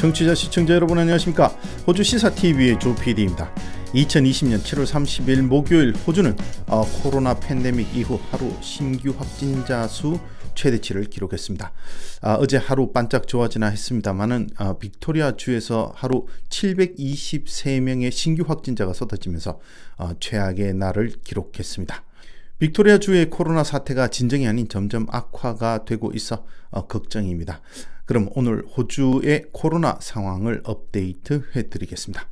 청취자 시청자 여러분 안녕하십니까 호주 시사TV의 조PD입니다 2020년 7월 30일 목요일 호주는 어, 코로나 팬데믹 이후 하루 신규 확진자 수 최대치를 기록했습니다. 아, 어제 하루 반짝 좋아지나 했습니다만은 어, 빅토리아 주에서 하루 723명의 신규 확진자가 쏟아지면서 어, 최악의 날을 기록했습니다. 빅토리아 주의 코로나 사태가 진정이 아닌 점점 악화가 되고 있 어, 걱정입니다. 그럼 오늘 호주의 코로나 상황을 업데이트 해드리겠습니다.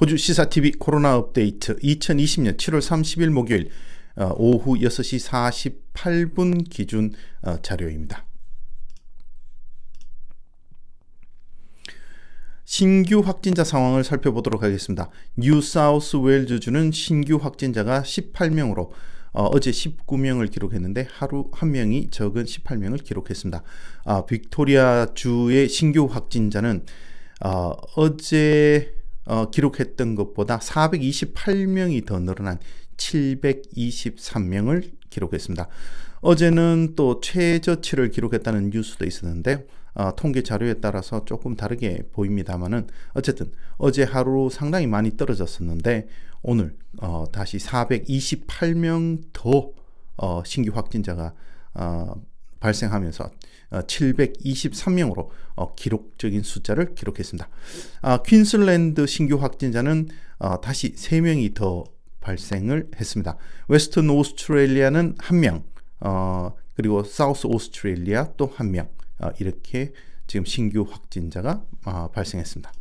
호주 시사TV 코로나 업데이트 2020년 7월 30일 목요일 어, 오후 6시 48분 기준 어, 자료입니다. 신규 확진자 상황을 살펴보도록 하겠습니다. 뉴사우스웨일즈주는 신규 확진자가 18명으로 어, 제 19명을 기록했는데 하루 한 명이 적은 18명을 기록했습니다. 아, 빅토리아 주의 신규 확진자는 어, 어제 어, 기록했던 것보다 428명이 더 늘어난 723명을 기록했습니다. 어제는 또 최저치를 기록했다는 뉴스도 있었는데 어, 통계 자료에 따라서 조금 다르게 보입니다만은 어쨌든 어제 하루 상당히 많이 떨어졌었는데 오늘 어, 다시 428명 더 어, 신규 확진자가 어, 발생하면서 723명으로 어, 어, 기록적인 숫자를 기록했습니다. 아, 퀸슬랜드 신규 확진자는 다시 3명이 더 발생을 했습니다. 웨스턴 오스트레일리아는 1명, 그리고 사우스 오스트레일리아 또 1명, 어, 이렇게 지금 신규 확진자가 어, 발생했습니다.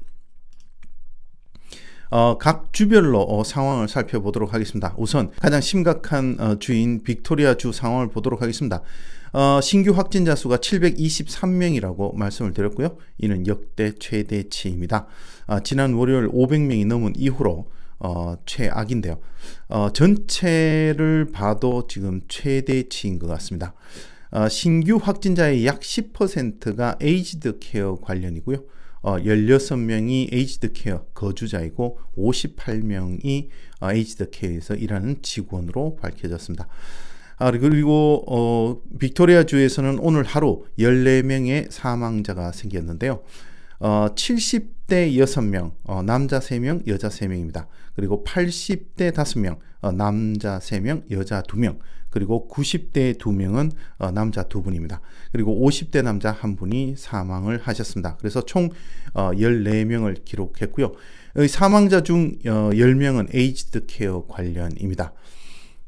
어, 각 주별로 어, 상황을 살펴보도록 하겠습니다. 우선 가장 심각한 어, 주인 빅토리아 주 상황을 보도록 하겠습니다. 어, 신규 확진자 수가 723명이라고 말씀을 드렸고요. 이는 역대 최대치입니다. 아, 지난 월요일 500명이 넘은 이후로 최악인데요. 전체를 봐도 지금 최대치인 것 같습니다. 어, 신규 확진자의 약 10%가 에이지드 케어 관련이고요. 어, 16명이 에이지드 케어 거주자이고 58명이 어, 에이지드 케어에서 일하는 직원으로 밝혀졌습니다. 아, 그리고 어, 빅토리아 주에서는 오늘 하루 14명의 사망자가 생겼는데요. 어, 70대 6명, 어, 남자 3명, 여자 3명입니다. 그리고 80대 5명, 어, 남자 3명, 여자 2명, 그리고 90대 2명은 어, 남자 2분입니다. 그리고 50대 남자 1분이 사망을 하셨습니다. 그래서 총 어, 14명을 기록했고요. 사망자 중 어, 10명은 에이지드 케어 관련입니다.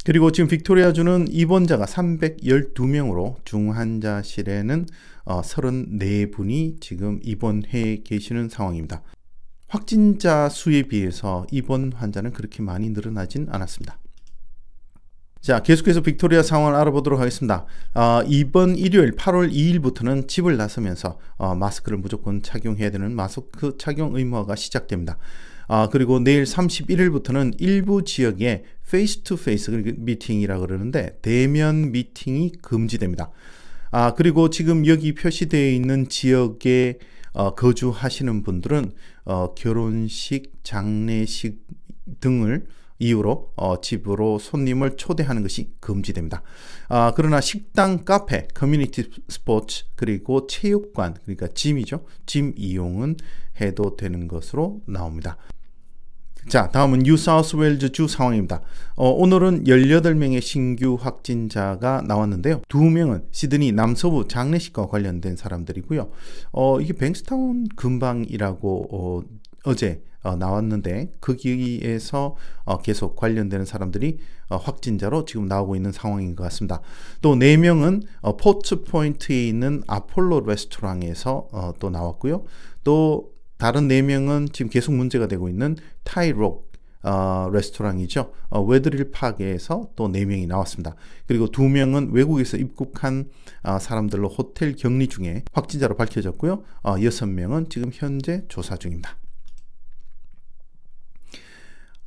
그리고 지금 빅토리아주는 입원자가 312명으로 중환자실에는 어, 34분이 지금 입원해 계시는 상황입니다. 확진자 수에 비해서 입원 환자는 그렇게 많이 늘어나진 않았습니다. 자, 계속해서 빅토리아 상황을 알아보도록 하겠습니다. 어, 이번 일요일 8월 2일부터는 집을 나서면서 어, 마스크를 무조건 착용해야 되는 마스크 착용 의무화가 시작됩니다. 아, 그리고 내일 31일부터는 일부 지역에 페이스 투 페이스 미팅이라 고 그러는데 대면 미팅이 금지됩니다. 아, 그리고 지금 여기 표시되어 있는 지역에 어, 거주하시는 분들은 어, 결혼식, 장례식 등을 이유로 어, 집으로 손님을 초대하는 것이 금지됩니다. 아, 그러나 식당, 카페, 커뮤니티 스포츠 그리고 체육관 그러니까 짐이죠. 짐 이용은 해도 되는 것으로 나옵니다. 자, 다음은 뉴사우스웨일즈 주 상황입니다. 어, 오늘은 18명의 신규 확진자가 나왔는데요. 2명은 시드니 남서부 장례식과 관련된 사람들이고요. 어, 이게 뱅스타운 근방이라고 어, 제 어, 나왔는데 거기에서 어, 계속 관련되는 사람들이 어, 확진자로 지금 나오고 있는 상황인 것 같습니다. 또 4명은 포츠 포인트에 있는 아폴로 레스토랑에서 또 나왔고요. 또 다른 네 명은 지금 계속 문제가 되고 있는 타이록 어, 레스토랑이죠. 어, 웨드릴 파크에서 또 4명이 나왔습니다. 그리고 2명은 외국에서 입국한 어, 사람들로 호텔 격리 중에 확진자로 밝혀졌고요. 어, 6명은 지금 현재 조사 중입니다.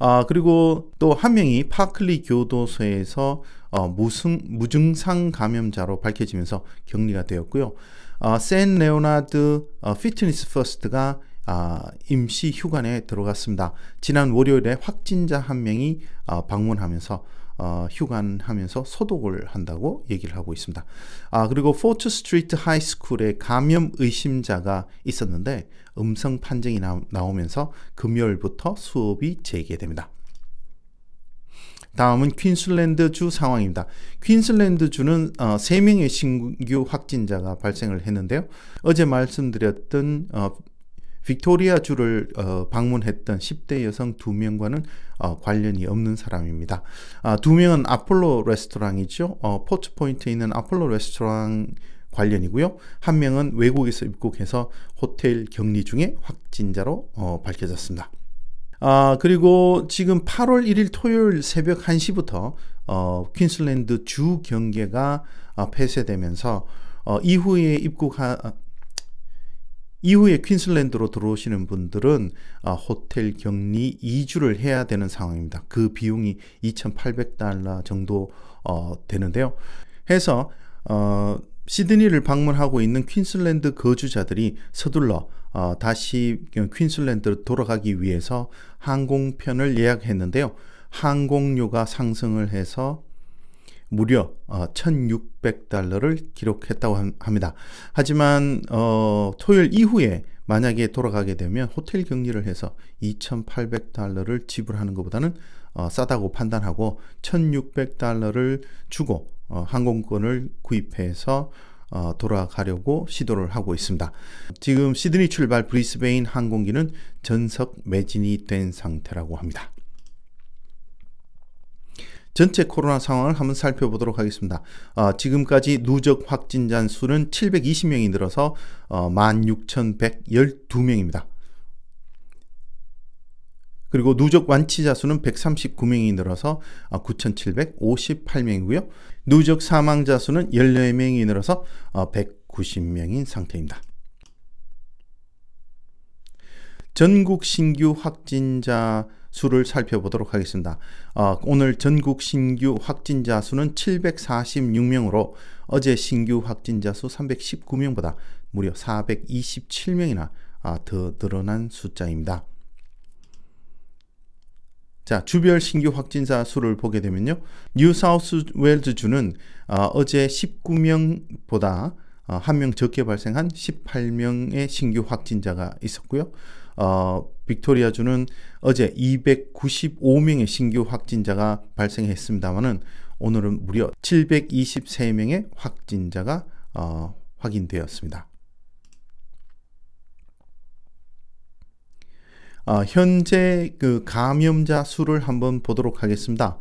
아, 그리고 또 한 명이 파클리 교도소에서 어, 무승, 무증상 감염자로 밝혀지면서 격리가 되었고요. 어, 샌 레오나드 어, 피트니스 퍼스트가 아, 임시 휴관에 들어갔습니다. 지난 월요일에 확진자 한 명이 아, 방문하면서 어, 휴관하면서 소독을 한다고 얘기를 하고 있습니다. 아, 그리고 포트 스트리트 하이스쿨에 감염 의심자가 있었는데 음성 판정이 나, 나오면서 금요일부터 수업이 재개됩니다. 다음은 퀸슬랜드주 상황입니다. 퀸슬랜드주는 어, 3명의 신규 확진자가 발생을 했는데요. 어제 말씀드렸던 어, 빅토리아 주를 어, 방문했던 10대 여성 두 명과는 어, 관련이 없는 사람입니다. 아, 두 명은 아폴로 레스토랑이죠. 어, 포트 포인트에 있는 아폴로 레스토랑 관련이고요. 한 명은 외국에서 입국해서 호텔 격리 중에 확진자로 어, 밝혀졌습니다. 아, 그리고 지금 8월 1일 토요일 새벽 1시부터 어, 퀸슬랜드 주 경계가 어, 폐쇄되면서 어, 이후에 입국한 이후에 퀸슬랜드로 들어오시는 분들은 아, 호텔 격리 2주를 해야 되는 상황입니다. 그 비용이 2,800달러 정도 어, 되는데요. 해서 어, 시드니를 방문하고 있는 퀸슬랜드 거주자들이 서둘러 어, 다시 퀸슬랜드로 돌아가기 위해서 항공편을 예약했는데요. 항공료가 상승을 해서 무려 1,600달러를 어, 기록했다고 합니다. 하지만 어, 토요일 이후에 만약에 돌아가게 되면 호텔 격리를 해서 2,800달러를 지불하는 것보다는 어, 싸다고 판단하고 1,600달러를 주고 어, 항공권을 구입해서 어, 돌아가려고 시도를 하고 있습니다. 지금 시드니 출발 브리스베인 항공기는 전석 매진이 된 상태라고 합니다. 전체 코로나 상황을 한번 살펴보도록 하겠습니다. 어, 지금까지 누적 확진자 수는 720명이 늘어서 어, 16,112명입니다. 그리고 누적 완치자 수는 139명이 늘어서 9,758명이고요. 어, 누적 사망자 수는 14명이 늘어서 190명인 어, 상태입니다. 전국 신규 확진자 수를 살펴보도록 하겠습니다. 어, 오늘 전국 신규 확진자 수는 746명으로 어제 신규 확진자 수 319명보다 무려 427명이나 아, 더 늘어난 숫자입니다. 자, 주별 신규 확진자 수를 보게 되면요. 뉴사우스 웨일즈주는 어, 제 19명보다 어, 1명 적게 발생한 18명의 신규 확진자가 있었고요. 어, 빅토리아 주는 어제 295명의 신규 확진자가 발생했습니다만은 오늘은 무려 723명의 확진자가 어, 확인되었습니다. 어, 현재 그 감염자 수를 한번 보도록 하겠습니다.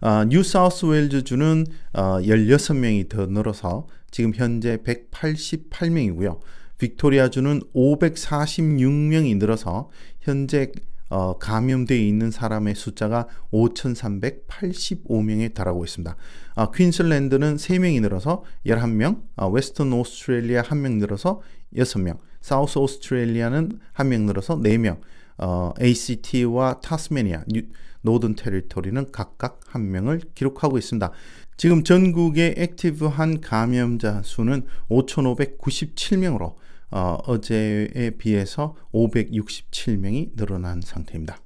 어, 아, 뉴사우스웨일즈 주는 어, 16명이 더 늘어서 지금 현재 188명이고요. 빅토리아주는 546명이 늘어서 현재 어, 감염되어 있는 사람의 숫자가 5,385명에 달하고 있습니다. 아, 퀸슬랜드는 3명이 늘어서 11명, 아, 웨스턴 오스트레일리아 1명 늘어서 6명, 사우스 오스트레일리아는 1명 늘어서 4명, 어, ACT와 타스메니아, 뉴, 노든 테리토리는 각각 1명을 기록하고 있습니다. 지금 전국의 액티브한 감염자 수는 5,597명으로 어, 어제에 비해서 567명이 늘어난 상태입니다.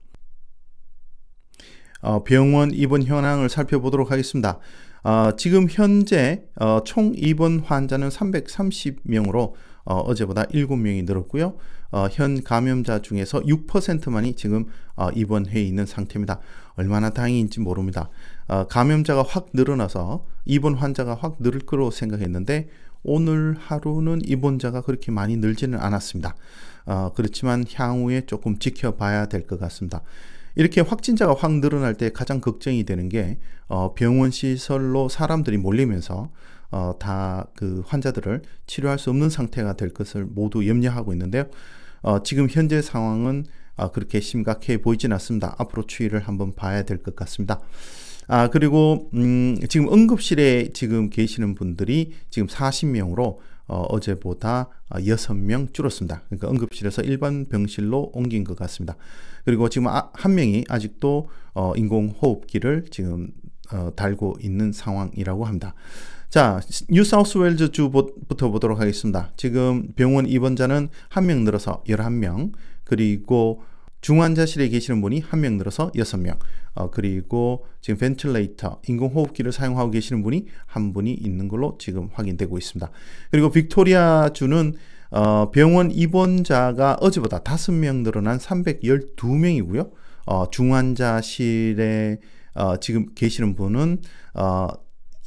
어, 병원 입원 현황을 살펴보도록 하겠습니다. 어, 지금 현재 어, 총 입원 환자는 330명으로 어, 제보다 7명이 늘었고요. 어, 현 감염자 중에서 6%만이 지금 어, 입원해 있는 상태입니다. 얼마나 다행인지 모릅니다. 어, 감염자가 확 늘어나서 입원 환자가 확 늘을 거로 생각했는데 오늘 하루는 입원자가 그렇게 많이 늘지는 않았습니다. 어, 그렇지만 향후에 조금 지켜봐야 될 것 같습니다. 이렇게 확진자가 확 늘어날 때 가장 걱정이 되는 게 어, 병원 시설로 사람들이 몰리면서 어, 다 그 환자들을 치료할 수 없는 상태가 될 것을 모두 염려하고 있는데요. 어, 지금 현재 상황은 어, 그렇게 심각해 보이진 않습니다. 앞으로 추이를 한번 봐야 될 것 같습니다. 아, 그리고, 음, 지금 응급실에 지금 계시는 분들이 지금 40명으로 어, 어제보다 6명 아, 줄었습니다. 그러니까 응급실에서 일반 병실로 옮긴 것 같습니다. 그리고 지금 아, 한 명이 아직도 어, 인공호흡기를 지금 어, 달고 있는 상황이라고 합니다. 자, 뉴사우스웨일즈 주부터 보도록 하겠습니다. 지금 병원 입원자는 한 명 늘어서 11명, 그리고 중환자실에 계시는 분이 한 명 늘어서 여섯 명 어, 그리고 지금 벤틀레이터, 인공호흡기를 사용하고 계시는 분이 한 분이 있는 걸로 지금 확인되고 있습니다. 그리고 빅토리아 주는 어, 병원 입원자가 어제보다 다섯 명 늘어난 312명이고요. 어, 중환자실에 어, 지금 계시는 분은 어,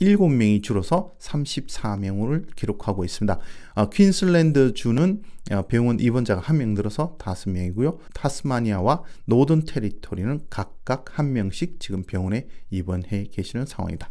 7명이 줄어서 34명을 기록하고 있습니다. 어, 퀸슬랜드 주는 아, 병원 입원자가 1명 늘어서 5명이고요. 타스마니아와 노던 테리토리는 각각 1명씩 지금 병원에 입원해 계시는 상황이다.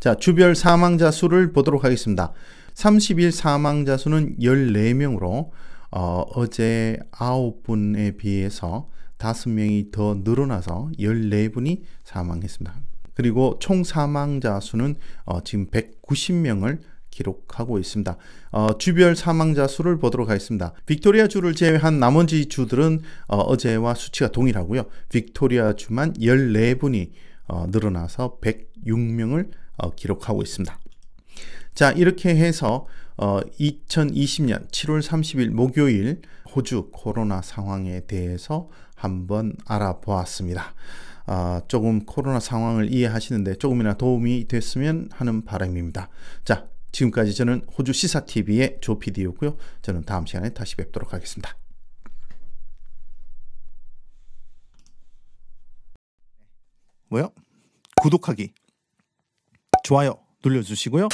자, 주별 사망자 수를 보도록 하겠습니다. 30일 사망자 수는 14명으로 어, 어제 9분에 비해서 5명이 더 늘어나서 14분이 사망했습니다. 그리고 총 사망자 수는 어, 지금 190명을 기록하고 있습니다. 어, 주별 사망자 수를 보도록 하겠습니다. 빅토리아 주를 제외한 나머지 주들은 어, 제와 수치가 동일하고요. 빅토리아 주만 14분이 어, 늘어나서 106명을 어, 기록하고 있습니다. 자 이렇게 해서 어, 2020년 7월 30일 목요일 호주 코로나 상황에 대해서 한번 알아보았습니다. 아, 조금 코로나 상황을 이해하시는데 조금이나 도움이 됐으면 하는 바람입니다. 자, 지금까지 저는 호주 시사TV의 조PD였고요. 저는 다음 시간에 다시 뵙도록 하겠습니다. 뭐요? 구독하기, 좋아요 눌러주시고요.